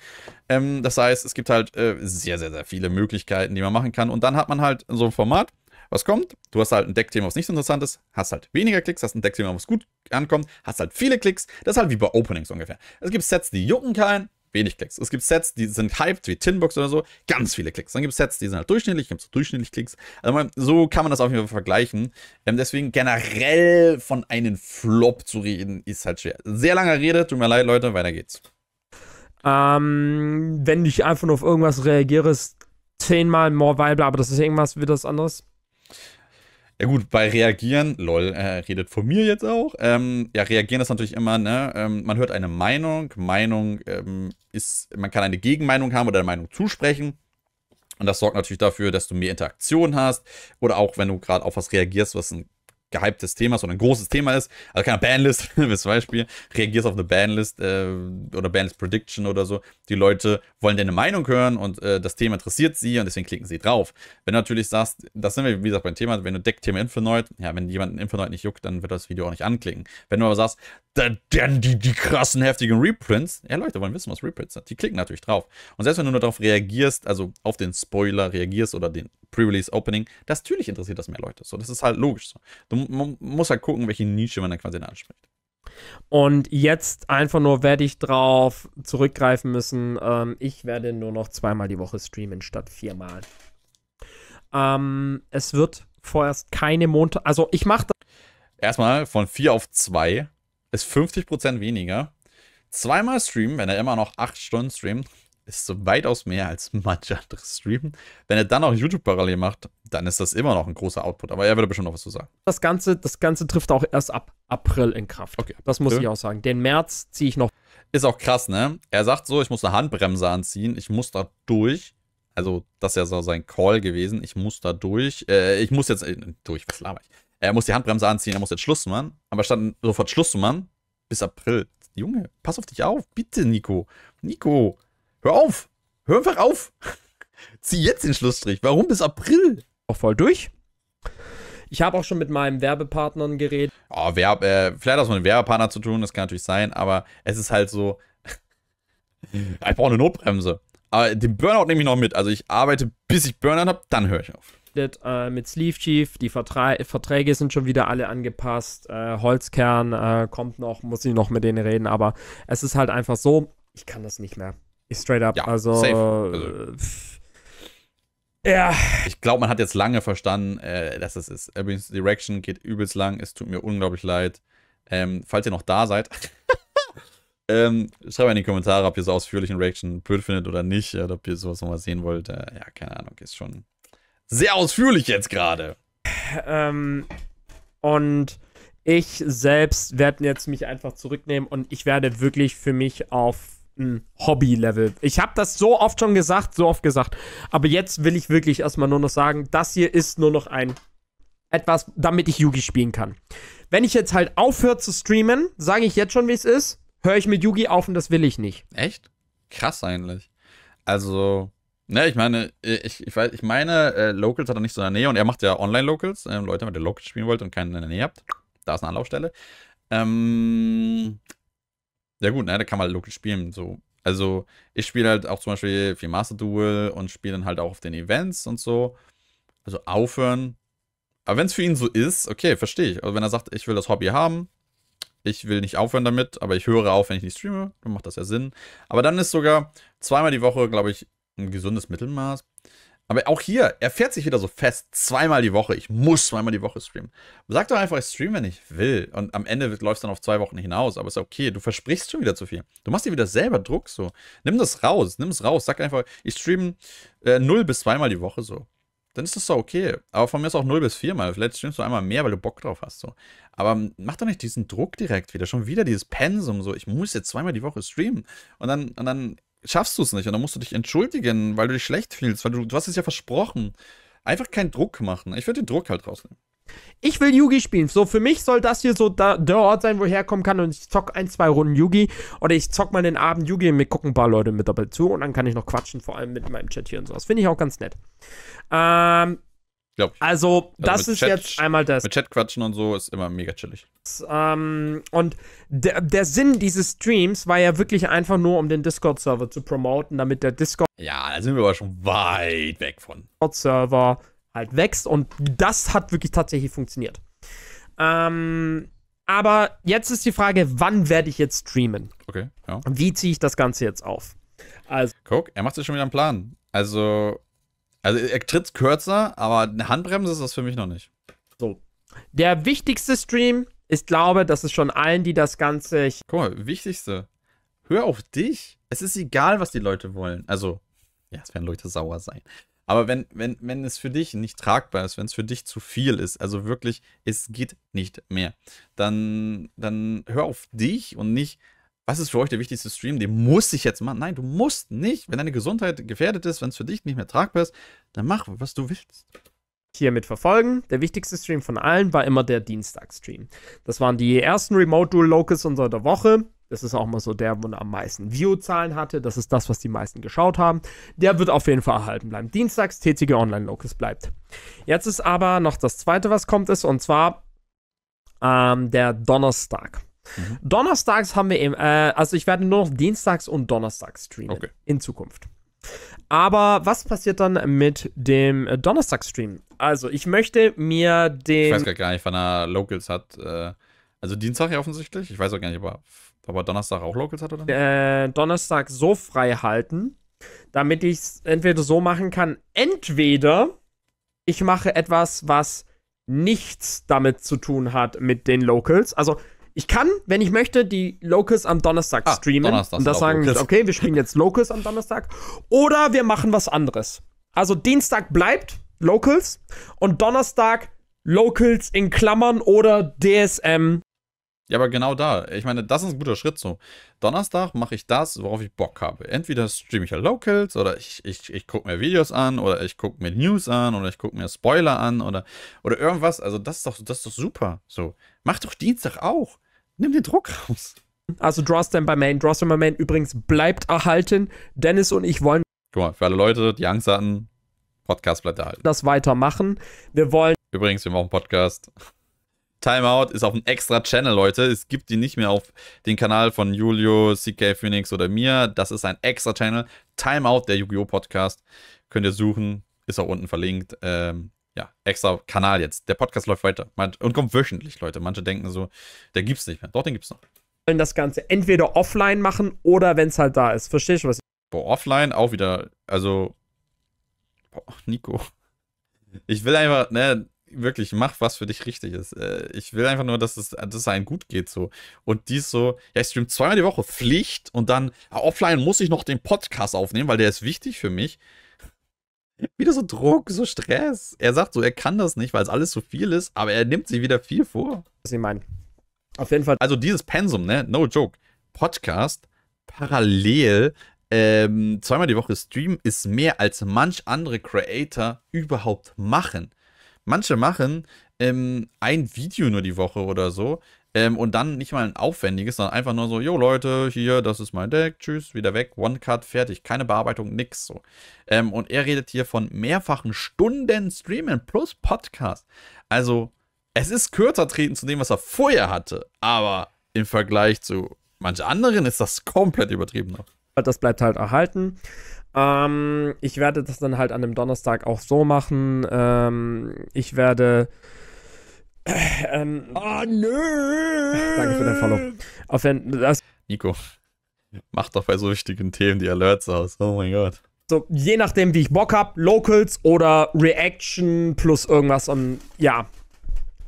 A: Ähm, das heißt, es gibt halt äh, sehr, sehr, sehr viele Möglichkeiten, die man machen kann. Und dann hat man halt so ein Format, was kommt. Du hast halt ein Deckthema, was nicht so interessant ist, hast halt weniger Klicks, hast ein Deckthema, was gut ankommt, hast halt viele Klicks. Das ist halt wie bei Openings ungefähr. Es gibt Sets, die jucken keinen, wenig Klicks. Es gibt Sets, die sind hyped, wie Tinbox oder so, ganz viele Klicks. Dann gibt es Sets, die sind halt durchschnittlich, gibt es durchschnittlich Klicks. Also man, so kann man das auf jeden Fall vergleichen. Ähm, deswegen generell von einem Flop zu reden, ist halt schwer. Sehr lange Rede, tut mir leid, Leute, weiter geht's.
B: Ähm, wenn ich einfach nur auf irgendwas reagiere, ist zehnmal More Viable, aber das ist irgendwas wie das anderes.
A: Ja gut, bei reagieren, lol, äh, redet von mir jetzt auch. Ähm, ja, reagieren ist natürlich immer, ne, ähm, man hört eine Meinung, Meinung ähm, ist, man kann eine Gegenmeinung haben oder eine Meinung zusprechen. Und das sorgt natürlich dafür, dass du mehr Interaktion hast oder auch wenn du gerade auf was reagierst, was ein gehyptes Thema, sondern ein großes Thema ist, also keine Banlist, zum *laughs* Beispiel, reagierst auf eine Banlist äh, oder Banlist Prediction oder so. Die Leute wollen deine Meinung hören und äh, das Thema interessiert sie und deswegen klicken sie drauf. Wenn du natürlich sagst, das sind wir, wie gesagt, beim Thema, wenn du Deckthema Infernoid, ja, wenn jemand Infernoid nicht juckt, dann wird das Video auch nicht anklicken. Wenn du aber sagst, denn die, die krassen, heftigen Reprints, ja, Leute wollen wissen, was Reprints sind. Die klicken natürlich drauf. Und selbst wenn du nur darauf reagierst, also auf den Spoiler reagierst oder den Pre-Release Opening, das natürlich interessiert das mehr Leute. So, das ist halt logisch so. Du muss halt gucken, welche Nische man da quasi anspricht.
B: Und jetzt einfach nur werde ich drauf zurückgreifen müssen. Ähm, ich werde nur noch zweimal die Woche streamen statt viermal. Ähm, es wird vorerst keine Montag. Also ich mache Erstmal
A: von vier auf zwei ist 50% weniger. Zweimal streamen, wenn er immer noch acht Stunden streamt, ist so weitaus mehr als *laughs* manche andere streamen. Wenn er dann auch YouTube parallel macht, dann ist das immer noch ein großer Output. Aber er würde bestimmt noch was zu sagen.
B: Das Ganze, das Ganze trifft auch erst ab April in Kraft. Okay. Das muss ja. ich auch sagen. Den März ziehe ich noch.
A: Ist auch krass, ne? Er sagt so, ich muss eine Handbremse anziehen, ich muss da durch. Also, das ist ja so sein Call gewesen. Ich muss da durch. Äh, ich muss jetzt. Äh, durch, was laber ich? Er muss die Handbremse anziehen, er muss jetzt Schluss machen. Aber statt sofort Schluss zu machen, bis April. Junge, pass auf dich auf. Bitte, Nico.
B: Nico, Hör auf! Hör einfach auf! *laughs* Zieh jetzt den Schlussstrich. Warum bis April? Auch voll durch. Ich habe auch schon mit meinem Werbepartnern geredet.
A: Oh, Werb, äh, vielleicht hat es mit dem Werbepartner zu tun, das kann natürlich sein, aber es ist halt so. *laughs* ich brauche eine Notbremse. Aber den Burnout nehme ich noch mit. Also ich arbeite, bis ich Burnout habe, dann höre ich auf.
B: Äh, mit Sleeve Chief, die Vertra Verträge sind schon wieder alle angepasst. Äh, Holzkern äh, kommt noch, muss ich noch mit denen reden, aber es ist halt einfach so, ich kann das nicht mehr. Straight up. Ja, also, also. Pff, äh, ja.
A: Ich glaube, man hat jetzt lange verstanden, äh, dass das ist. Übrigens, Direction geht übelst lang. Es tut mir unglaublich leid. Ähm, falls ihr noch da seid, *laughs* ähm, schreibt in die Kommentare, ob ihr so ausführlich in Reaction blöd findet oder nicht. Oder ob ihr sowas nochmal sehen wollt. Äh, ja, keine Ahnung. Ist schon sehr ausführlich jetzt gerade.
B: Ähm, und ich selbst werde jetzt mich einfach zurücknehmen und ich werde wirklich für mich auf ein Hobby-Level. Ich habe das so oft schon gesagt, so oft gesagt. Aber jetzt will ich wirklich erstmal nur noch sagen, das hier ist nur noch ein etwas, damit ich Yugi spielen kann. Wenn ich jetzt halt aufhöre zu streamen, sage ich jetzt schon, wie es ist, höre ich mit Yugi auf und das will ich nicht. Echt?
A: Krass eigentlich. Also, ne, ich meine, ich, ich, weiß, ich meine, äh, Locals hat er nicht so in der Nähe und er macht ja Online-Locals. Ähm, Leute, wenn ihr Locals spielen wollt und keinen in der Nähe habt, da ist eine Anlaufstelle. Ähm, ja gut, ne, da kann man halt logisch spielen. So. Also ich spiele halt auch zum Beispiel viel Master Duel und spiele dann halt auch auf den Events und so. Also aufhören. Aber wenn es für ihn so ist, okay, verstehe ich. Also wenn er sagt, ich will das Hobby haben, ich will nicht aufhören damit, aber ich höre auf, wenn ich nicht streame, dann macht das ja Sinn. Aber dann ist sogar zweimal die Woche, glaube ich, ein gesundes Mittelmaß. Aber auch hier, er fährt sich wieder so fest, zweimal die Woche. Ich muss zweimal die Woche streamen. Sag doch einfach, ich streame, wenn ich will. Und am Ende läuft es dann auf zwei Wochen hinaus. Aber ist okay, du versprichst schon wieder zu viel. Du machst dir wieder selber Druck so. Nimm das raus, nimm es raus. Sag einfach, ich streame äh, null bis zweimal die Woche so. Dann ist das doch okay. Aber von mir ist auch null bis viermal. Vielleicht streamst du einmal mehr, weil du Bock drauf hast so. Aber mach doch nicht diesen Druck direkt wieder. Schon wieder dieses Pensum so. Ich muss jetzt zweimal die Woche streamen. Und dann, und dann schaffst du es nicht und dann musst du dich entschuldigen, weil du dich schlecht fühlst, weil du, du hast es ja versprochen.
B: Einfach keinen Druck machen. Ich würde den Druck halt rausnehmen. Ich will Yugi spielen. So, für mich soll das hier so da, der Ort sein, wo ich herkommen kann und ich zock ein, zwei Runden Yugi oder ich zock mal den Abend Yugi und mir gucken ein paar Leute mit dabei zu und dann kann ich noch quatschen, vor allem mit meinem Chat hier und sowas. Finde ich auch ganz nett.
A: Ähm, Glaub ich. Also, also das ist Chat, jetzt einmal das. Mit Chat quatschen und so ist immer mega chillig.
B: Ähm, und der, der Sinn dieses Streams war ja wirklich einfach nur, um den Discord-Server zu promoten, damit der Discord. Ja, da sind wir aber schon weit weg von. Discord-Server halt wächst und das hat wirklich tatsächlich funktioniert. Ähm, aber jetzt ist die Frage, wann werde ich jetzt streamen? Okay, ja. Wie ziehe ich das Ganze jetzt auf? Also. Guck, er macht sich schon wieder einen Plan. Also, also er tritt
A: kürzer, aber eine Handbremse ist das für mich noch nicht. So. Der wichtigste Stream, ich glaube, das ist schon allen, die das Ganze. Guck mal, wichtigste. Hör auf dich. Es ist egal, was die Leute wollen. Also, ja, es werden Leute sauer sein. Aber wenn, wenn, wenn es für dich nicht tragbar ist, wenn es für dich zu viel ist, also wirklich, es geht nicht mehr, dann, dann hör auf dich und nicht was ist für euch der wichtigste Stream? Den muss ich jetzt machen. Nein, du musst nicht. Wenn deine Gesundheit gefährdet ist, wenn es für dich nicht mehr tragbar ist, dann mach, was du
B: willst. Hiermit verfolgen. Der wichtigste Stream von allen war immer der Dienstag-Stream. Das waren die ersten Remote-Dual-Locus unserer der Woche. Das ist auch mal so der, wo man am meisten View-Zahlen hatte. Das ist das, was die meisten geschaut haben. Der wird auf jeden Fall erhalten bleiben. Dienstags TCG Online Locus bleibt. Jetzt ist aber noch das zweite, was kommt, ist und zwar ähm, der Donnerstag. Mhm. Donnerstags haben wir eben, äh, also ich werde nur noch dienstags und donnerstags streamen okay. in Zukunft. Aber was passiert dann mit dem Donnerstag-Stream?
A: Also, ich möchte mir den. Ich weiß gar nicht, wann er Locals hat. Äh, also Dienstag ja offensichtlich. Ich weiß auch gar nicht, ob er, ob er Donnerstag auch Locals hat oder nicht.
B: Äh, Donnerstag so frei halten, damit ich es entweder so machen kann, entweder ich mache etwas, was nichts damit zu tun hat mit den Locals. Also ich kann, wenn ich möchte, die Locus am Donnerstag ah, streamen. Donnerstag und das sagen, Locus. okay, wir spielen jetzt Locus am Donnerstag. Oder wir machen was anderes. Also Dienstag bleibt Locals und Donnerstag Locals in Klammern oder DSM.
A: Ja, aber genau da. Ich meine, das ist ein guter Schritt so. Donnerstag mache ich das, worauf ich Bock habe. Entweder streame ich ja Locals oder ich, ich, ich gucke mir Videos an oder ich gucke mir News an oder ich gucke mir Spoiler an oder, oder irgendwas. Also das ist, doch, das ist doch super. So. Mach doch
B: Dienstag auch. Nimm den Druck raus. Also Drawstand by Main. Drawstand by Main übrigens bleibt erhalten. Dennis und ich wollen.
A: Guck mal, für alle Leute, die Angst hatten, Podcast bleibt erhalten.
B: Das weitermachen. Wir wollen.
A: Übrigens, wir machen Podcast. Timeout ist auf einem extra Channel, Leute. Es gibt die nicht mehr auf den Kanal von Julio, CK Phoenix oder mir. Das ist ein extra Channel. Timeout, der Yu-Gi-Oh! Podcast. Könnt ihr suchen. Ist auch unten verlinkt. Ähm, ja, extra Kanal jetzt. Der Podcast läuft weiter und kommt wöchentlich, Leute. Manche denken so, der gibt's nicht mehr. Doch, den gibt's noch.
B: Wir Wollen das Ganze entweder offline machen oder wenn es halt da ist. Verstehst du was?
A: Boah, offline auch wieder, also boah, Nico. Ich will einfach, ne, wirklich, mach, was für dich richtig ist. Äh, ich will einfach nur, dass es, dass es einem gut geht so. Und dies so, ja, ich stream zweimal die Woche Pflicht und dann ja, ah, offline muss ich noch den Podcast aufnehmen, weil der ist wichtig für mich wieder so Druck, so Stress. Er sagt so, er kann das nicht, weil es alles so viel ist, aber er nimmt sich wieder viel vor. Was ich meine. Auf jeden Fall. Also dieses Pensum, ne? No joke. Podcast, parallel, ähm, zweimal die Woche streamen ist mehr als manch andere Creator überhaupt machen. Manche machen ähm, ein Video nur die Woche oder so. Ähm, und dann nicht mal ein aufwendiges, sondern einfach nur so, jo Leute, hier, das ist mein Deck, tschüss, wieder weg, One-Cut, fertig, keine Bearbeitung, nix so. Ähm, und er redet hier von mehrfachen Stunden Streamen plus Podcast. Also, es ist kürzer treten zu dem, was er vorher hatte, aber im Vergleich zu manch anderen ist das komplett übertrieben. noch.
B: Das bleibt halt erhalten. Ähm, ich werde das dann halt an dem Donnerstag auch so machen. Ähm, ich werde äh, ähm, oh, Danke für dein Follow. Auf den, das
A: Nico, mach doch bei so wichtigen Themen die Alerts aus. Oh mein Gott.
B: So, je nachdem, wie ich Bock hab, Locals oder Reaction plus irgendwas und ja.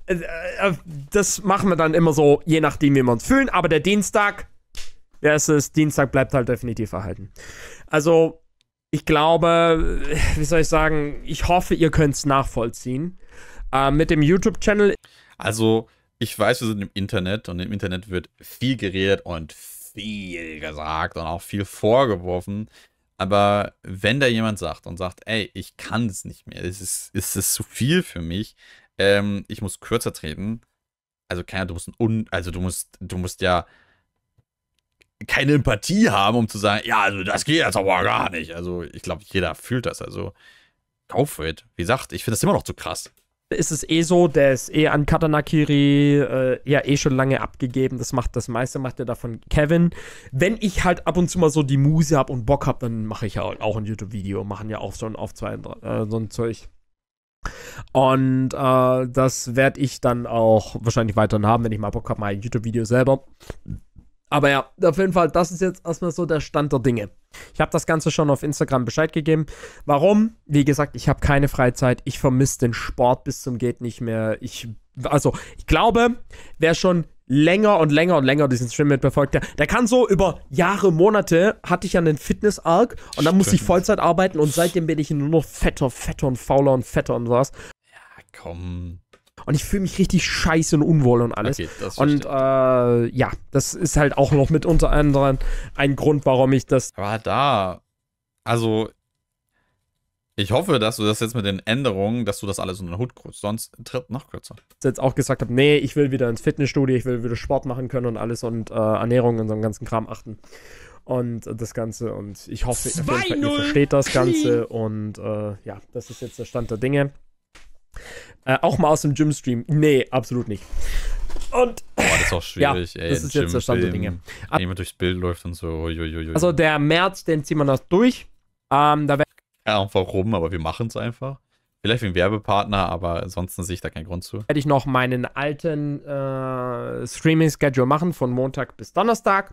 B: Äh, äh, äh, das machen wir dann immer so, je nachdem, wie wir uns fühlen. Aber der Dienstag, der ist Dienstag bleibt halt definitiv erhalten. Also, ich glaube, wie soll ich sagen, ich hoffe, ihr könnt es nachvollziehen. Äh, mit dem YouTube-Channel. Also, ich weiß, wir sind im
A: Internet und im Internet wird viel geredet und viel gesagt und auch viel vorgeworfen. Aber wenn da jemand sagt und sagt, ey, ich kann es nicht mehr, es ist, ist es zu viel für mich, ähm, ich muss kürzer treten. Also keiner, du musst un, also du musst, du musst ja keine Empathie haben, um zu sagen, ja, also das geht jetzt aber gar nicht. Also ich glaube, jeder fühlt das. Also go for it. Wie gesagt,
B: ich finde das immer noch zu krass ist es eh so, der ist eh an Katanakiri äh, ja eh schon lange abgegeben. Das macht das meiste macht er davon Kevin. Wenn ich halt ab und zu mal so die Muse hab und Bock hab, dann mache ich ja auch ein YouTube-Video, machen ja auch schon auf zwei äh, so ein Zeug. Und äh, das werde ich dann auch wahrscheinlich weiterhin haben, wenn ich mal Bock habe, mal ein YouTube-Video selber. Aber ja, auf jeden Fall, das ist jetzt erstmal so der Stand der Dinge. Ich habe das Ganze schon auf Instagram Bescheid gegeben. Warum? Wie gesagt, ich habe keine Freizeit. Ich vermisse den Sport bis zum geht nicht mehr. Ich also, ich glaube, wer schon länger und länger und länger diesen Stream mitbefolgt, der, der kann so über Jahre, Monate hatte ich ja einen Fitness-Arc und dann musste ich Vollzeit arbeiten und seitdem bin ich nur noch fetter, fetter und fauler und fetter und was. Ja, komm. Und ich fühle mich richtig scheiße und unwohl und alles. Okay, und äh, ja, das ist halt auch noch mit unter anderem ein Grund, warum ich das. Aber da, also
A: ich hoffe, dass du das jetzt mit den Änderungen, dass du das alles unter den Hut kriegst, sonst tritt noch kürzer.
B: Dass Jetzt auch gesagt habe, nee, ich will wieder ins Fitnessstudio, ich will wieder Sport machen können und alles und äh, Ernährung und so einen ganzen Kram achten. Und das Ganze und ich hoffe, ihr versteht das Ganze und äh, ja, das ist jetzt der Stand der Dinge. Äh, auch mal aus dem Gym-Stream. Nee, absolut nicht. Und. Boah, das ist auch schwierig, ja, ey. Das ist jetzt der Stand der Dinge.
A: Wenn jemand durchs Bild läuft und so. Uiuiui. Also der
B: März, den ziehen wir noch durch. Ähm, da ja, und warum, aber wir machen es einfach.
A: Vielleicht wie ein Werbepartner, aber ansonsten sehe ich da keinen Grund zu.
B: Werde ich noch meinen alten äh, Streaming-Schedule machen, von Montag bis Donnerstag.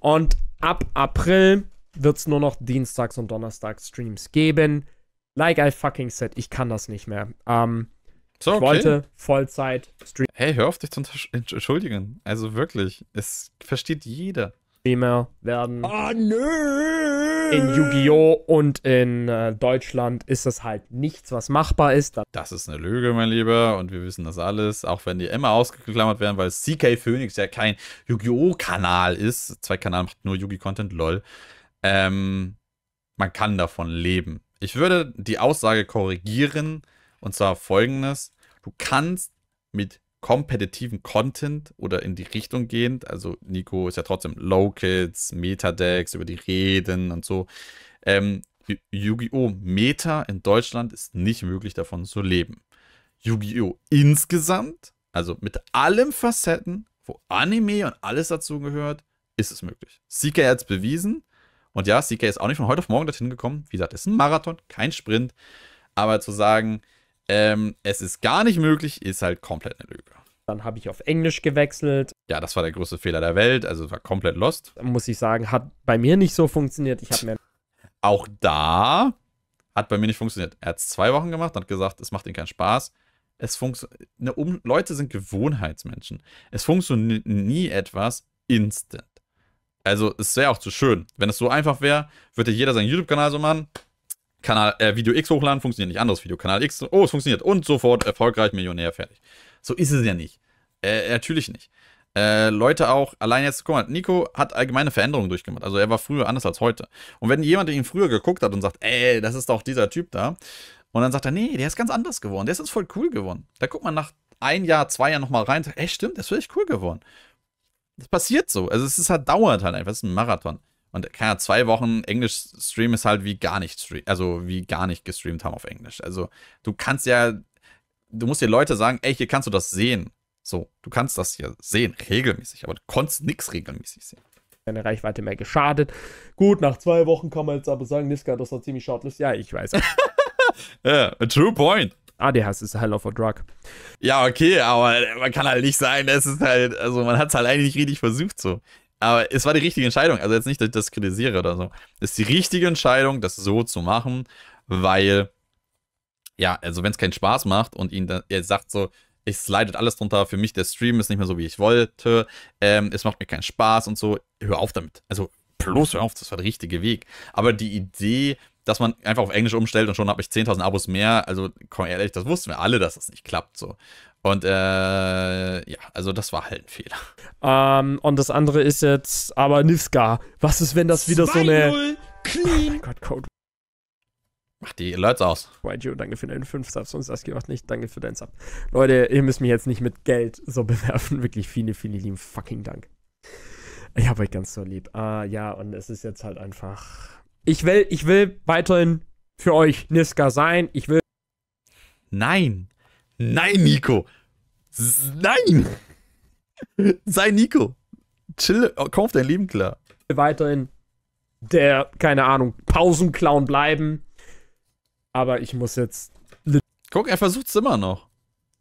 B: Und ab April wird es nur noch Dienstags und Donnerstags Streams geben. Like I fucking said, ich kann das nicht mehr. Ähm, so, okay. Ich wollte Vollzeit streamen. Hey, hör auf dich zu entschuldigen. Also wirklich, es versteht jeder. Streamer werden. Ah, oh, nö! In Yu-Gi-Oh! und in äh, Deutschland ist das halt nichts, was machbar ist. Das ist
A: eine Lüge, mein Lieber, und wir wissen das alles, auch wenn die immer ausgeklammert werden, weil CK Phoenix ja kein Yu-Gi-Oh! Kanal ist. Zwei Kanäle macht nur Yu-Gi-Content, lol. Ähm, man kann davon leben. Ich würde die Aussage korrigieren und zwar folgendes. Du kannst mit kompetitiven Content oder in die Richtung gehend, also Nico ist ja trotzdem Locals, Metadex, über die Reden und so. Ähm, Yu-Gi-Oh! Meta in Deutschland ist nicht möglich davon zu leben. Yu-Gi-Oh! insgesamt, also mit allen Facetten, wo Anime und alles dazu gehört, ist es möglich. Seeker hat es bewiesen und ja, CK ist auch nicht von heute auf morgen dorthin gekommen. Wie gesagt, es ist ein Marathon, kein Sprint. Aber zu sagen, ähm, es ist gar nicht möglich, ist halt komplett eine Lüge. Dann habe ich auf Englisch gewechselt. Ja, das war der größte Fehler der Welt. Also war komplett lost. Muss ich sagen, hat bei mir nicht so funktioniert. Ich habe mir auch da hat bei mir nicht funktioniert. Er hat es zwei Wochen gemacht hat gesagt, es macht ihm keinen Spaß. Es funktioniert. Um Leute sind Gewohnheitsmenschen. Es funktioniert nie etwas instant. Also, es wäre auch zu schön. Wenn es so einfach wäre, würde jeder seinen YouTube-Kanal so machen. Kanal, äh, Video X hochladen, funktioniert nicht. Anderes Video, Kanal X, oh, es funktioniert. Und sofort erfolgreich, Millionär, fertig. So ist es ja nicht. Äh, natürlich nicht. Äh, Leute auch, allein jetzt, guck mal, Nico hat allgemeine Veränderungen durchgemacht. Also er war früher anders als heute. Und wenn jemand ihn früher geguckt hat und sagt, ey, das ist doch dieser Typ da, und dann sagt er, nee, der ist ganz anders geworden, der ist jetzt voll cool geworden. Da guckt man nach ein Jahr, zwei Jahren nochmal rein und sagt, ey, stimmt, der ist wirklich cool geworden das passiert so. Also es ist halt dauert halt einfach, es ist ein Marathon. Und keine ja, zwei Wochen Englisch Stream ist halt wie gar nicht stream, also wie gar nicht gestreamt haben auf Englisch. Also du kannst ja, du musst dir Leute sagen, ey, hier kannst du das sehen. So, du kannst das hier sehen, regelmäßig, aber du
B: konntest nichts regelmäßig sehen. Deine Reichweite mehr geschadet. Gut, nach zwei Wochen kann man jetzt aber sagen, Niska, das war ziemlich shortlist. Ja, ich weiß.
A: yeah, *laughs* a true point
B: der ADHS ist Hell of a drug.
A: Ja, okay, aber man kann halt nicht sagen, das ist halt, also man hat es halt eigentlich richtig versucht so. Aber es war die richtige Entscheidung. Also jetzt nicht, dass ich das kritisiere oder so. Es ist die richtige Entscheidung, das so zu machen, weil, ja, also wenn es keinen Spaß macht und ihn dann, er sagt so, ich slidet alles drunter, für mich der Stream ist nicht mehr so, wie ich wollte, ähm, es macht mir keinen Spaß und so, hör auf damit. Also bloß hör auf, das war der richtige Weg. Aber die Idee, dass man einfach auf Englisch umstellt und schon habe ich 10.000 Abos mehr. Also, komm ehrlich, das wussten wir alle, dass das nicht klappt so. Und äh, ja, also das war halt ein Fehler.
B: Ähm, und das andere ist jetzt aber Nivska. Was ist, wenn das wieder so eine... Clean. Oh mein Gott, Code.
A: Mach die Alerts aus.
B: YGO, danke für deinen 5 Subs Sonst und das gemacht nicht. Danke für deinen Sub. Leute, ihr müsst mich jetzt nicht mit Geld so *laughs* bewerfen. Wirklich viele, viele lieben fucking Dank. Ich habe euch ganz so lieb. Ah, ja, und es ist jetzt halt einfach ich will, ich will weiterhin für euch Niska sein. Ich will. Nein. Nein, Nico. Nein. *laughs* Sei Nico. Chill, kauf dein Leben klar. Ich will Weiterhin der, keine Ahnung, Pausenclown bleiben. Aber ich muss jetzt.
A: Guck, er versucht's immer noch.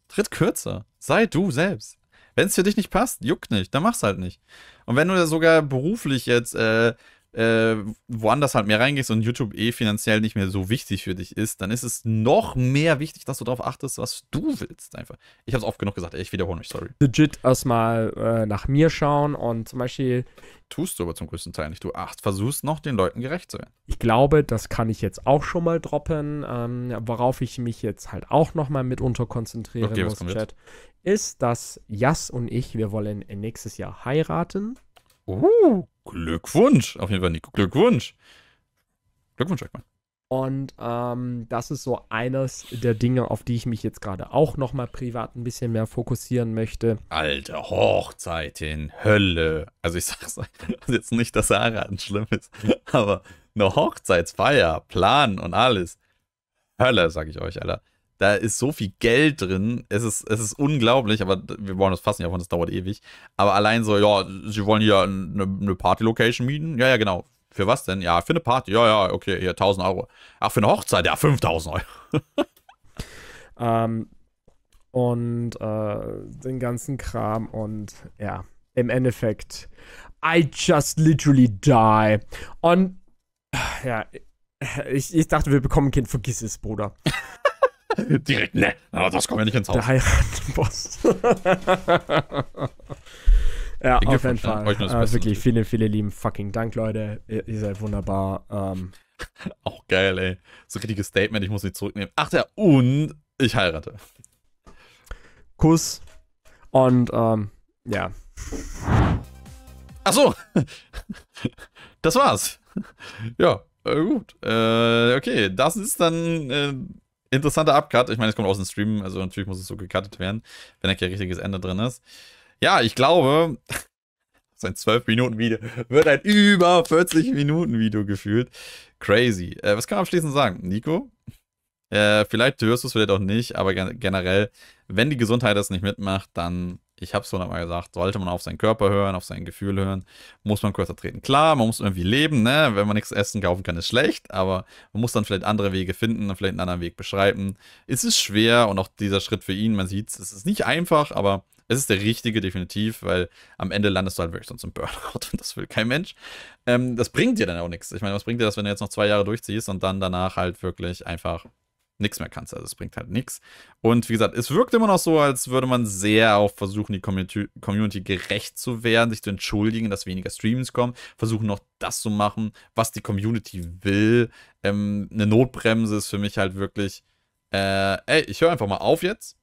A: Tritt kürzer. Sei du selbst. Wenn es für dich nicht passt, juckt nicht, dann mach's halt nicht. Und wenn du sogar beruflich jetzt äh, äh, woanders halt mehr reingehst und YouTube eh finanziell nicht mehr so wichtig für dich ist, dann ist es noch mehr wichtig, dass du darauf achtest, was du willst einfach. Ich habe es oft genug gesagt, ey, ich wiederhole mich, sorry.
B: Legit erstmal äh, nach mir schauen und zum Beispiel. Tust du aber zum größten Teil nicht. Du ach, versuchst noch den Leuten gerecht zu werden. Ich glaube, das kann ich jetzt auch schon mal droppen, ähm, worauf ich mich jetzt halt auch nochmal mitunter konzentriere okay, muss, Chat, ist, dass Jas und ich, wir wollen nächstes Jahr heiraten. Uh.
A: Glückwunsch. Auf jeden Fall, Nico. Glückwunsch.
B: Glückwunsch, Eckmann. Und ähm, das ist so eines der Dinge, auf die ich mich jetzt gerade auch nochmal privat ein bisschen mehr fokussieren möchte. Alter, Hochzeit
A: in Hölle. Also ich sag's *laughs* jetzt nicht, dass heiraten schlimm ist, *laughs* aber eine Hochzeitsfeier, Plan und alles. Hölle, sag ich euch, Alter. Da ist so viel Geld drin. Es ist, es ist unglaublich, aber wir wollen das fassen ja von, das dauert ewig. Aber allein so, ja, sie wollen hier eine, eine Party-Location mieten? Ja, ja, genau. Für was denn? Ja, für eine Party. Ja, ja, okay, hier 1000 Euro. Ach, für eine Hochzeit? Ja, 5000 Euro.
B: *laughs* ähm, und äh, den ganzen Kram und ja, im Endeffekt, I just literally die. Und ja, ich, ich dachte, wir bekommen ein Kind, vergiss es, Bruder. *laughs* Direkt, ne, aber das kommt ja nicht ins Haus. Der heiraten *laughs* ja, ich auf jeden Fall. Äh, wirklich, viele, viele lieben fucking Dank, Leute. Ihr, ihr seid wunderbar.
A: Ähm, *laughs* Auch geil, ey. So ein richtiges Statement, ich muss mich zurücknehmen. Ach ja, und ich heirate.
B: Kuss. Und, ähm, ja. Ach so. Das war's.
A: Ja, äh, gut. Äh, okay, das ist dann äh, interessanter Abcut. Ich meine, es kommt aus dem Stream, also natürlich muss es so gecuttet werden, wenn da kein richtiges Ende drin ist. Ja, ich glaube, *laughs* sein 12-Minuten-Video wird ein über 40-Minuten-Video gefühlt. Crazy. Äh, was kann man abschließend sagen? Nico? Äh, vielleicht hörst du es vielleicht auch nicht, aber generell, wenn die Gesundheit das nicht mitmacht, dann ich habe es hundertmal gesagt, sollte man auf seinen Körper hören, auf sein Gefühl hören, muss man kürzer treten. Klar, man muss irgendwie leben, ne? wenn man nichts essen kaufen kann, ist schlecht, aber man muss dann vielleicht andere Wege finden und vielleicht einen anderen Weg beschreiben. Es ist schwer und auch dieser Schritt für ihn, man sieht es, es ist nicht einfach, aber es ist der richtige definitiv, weil am Ende landest du halt wirklich sonst im Burnout *laughs* und das will kein Mensch. Ähm, das bringt dir dann auch nichts. Ich meine, was bringt dir das, wenn du jetzt noch zwei Jahre durchziehst und dann danach halt wirklich einfach nichts mehr kannst. Also es bringt halt nichts. Und wie gesagt, es wirkt immer noch so, als würde man sehr auch versuchen, die Community, gerecht zu werden, sich zu entschuldigen, dass weniger Streams kommen, versuchen noch das zu machen, was die Community will. Ähm, eine Notbremse ist für mich halt wirklich, äh, ey, ich höre einfach mal auf jetzt.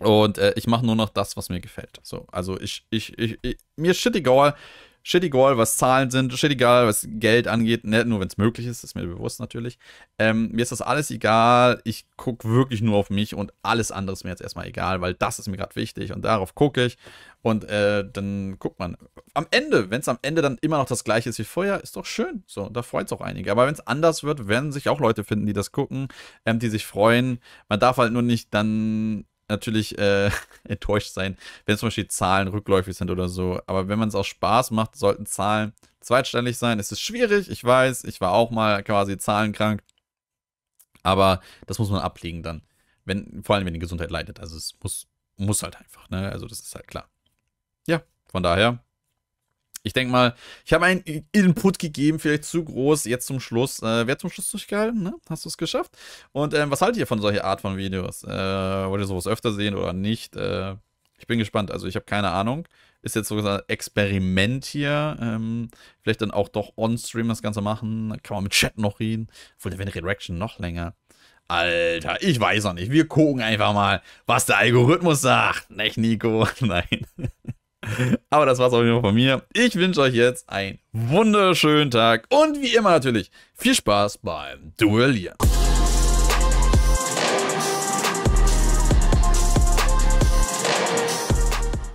A: Und äh, ich mache nur noch das, was mir gefällt. So, also ich, ich, ich, ich mir shit egal, Shit egal, was Zahlen sind, shit egal, was Geld angeht, ne, nur wenn es möglich ist, ist mir bewusst natürlich. Ähm, mir ist das alles egal, ich gucke wirklich nur auf mich und alles andere ist mir jetzt erstmal egal, weil das ist mir gerade wichtig und darauf gucke ich und äh, dann guckt man. Am Ende, wenn es am Ende dann immer noch das gleiche ist wie vorher, ist doch schön, so, da freut es auch einige. Aber wenn es anders wird, werden sich auch Leute finden, die das gucken, ähm, die sich freuen. Man darf halt nur nicht dann natürlich äh, *laughs* enttäuscht sein, wenn zum Beispiel Zahlen rückläufig sind oder so. Aber wenn man es auch Spaß macht, sollten Zahlen zweitständig sein. Es ist schwierig, ich weiß, ich war auch mal quasi zahlenkrank. Aber das muss man ablegen dann. Wenn, vor allem, wenn die Gesundheit leidet. Also es muss, muss halt einfach, ne? Also das ist halt klar. Ja, von daher, ich denke mal, ich habe einen Input gegeben, vielleicht zu groß. Jetzt zum Schluss. Äh, wer zum Schluss durchgehalten? Ne? Hast du es geschafft? Und ähm, was haltet ihr von solcher Art von Videos? Äh, wollt ihr sowas öfter sehen oder nicht? Äh, ich bin gespannt. Also, ich habe keine Ahnung. Ist jetzt so ein Experiment hier. Ähm, vielleicht dann auch doch on-stream das Ganze machen. kann man mit Chat noch reden. Obwohl, da wäre eine Reaction noch länger. Alter, ich weiß noch nicht. Wir gucken einfach mal, was der Algorithmus sagt. Nicht, Nico? *laughs* Nein. Aber das war's auf jeden Fall von mir. Ich wünsche euch jetzt einen wunderschönen Tag und wie immer natürlich viel Spaß beim Duellieren.